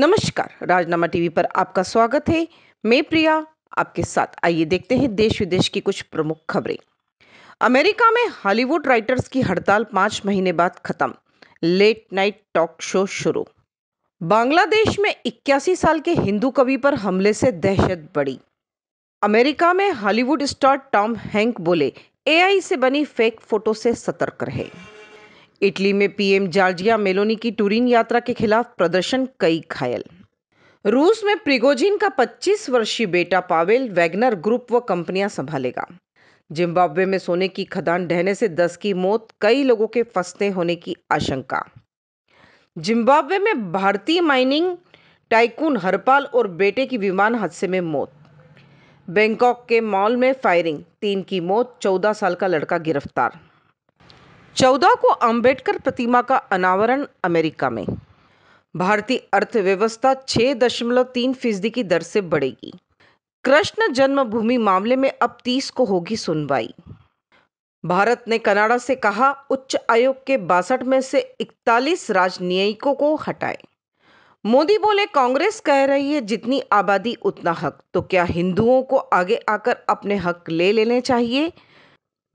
नमस्कार राजनामा टीवी पर आपका स्वागत है मैं प्रिया आपके साथ आइए देखते हैं देश विदेश की कुछ प्रमुख खबरें अमेरिका में हॉलीवुड राइटर्स की हड़ताल पांच महीने बाद खत्म लेट नाइट टॉक शो शुरू बांग्लादेश में इक्यासी साल के हिंदू कवि पर हमले से दहशत बढ़ी अमेरिका में हॉलीवुड स्टार टॉम हैंक बोले एआई से बनी फेक फोटो से सतर्क रहे इटली में पीएम जॉर्जिया मेलोनी की टूरिन यात्रा के खिलाफ प्रदर्शन कई घायल रूस में प्रिगोजिन का 25 वर्षीय बेटा पावेल वैगनर ग्रुप व कंपनियां संभालेगा जिम्बाब्वे में सोने की खदान ढहने से 10 की मौत कई लोगों के फंसते होने की आशंका जिम्बाब्वे में भारतीय माइनिंग टाइकून हरपाल और बेटे की विमान हादसे में मौत बैंकॉक के मॉल में फायरिंग तीन की मौत चौदह साल का लड़का गिरफ्तार चौदह को अंबेडकर प्रतिमा का अनावरण अमेरिका में भारतीय अर्थव्यवस्था छह दशमलव तीन फीसदी की दर से बढ़ेगी कृष्ण जन्मभूमि मामले में अब तीस को होगी सुनवाई भारत ने कनाडा से कहा उच्च आयोग के बासठ में से 41 राजनयिकों को हटाए मोदी बोले कांग्रेस कह रही है जितनी आबादी उतना हक तो क्या हिंदुओं को आगे आकर अपने हक ले लेने चाहिए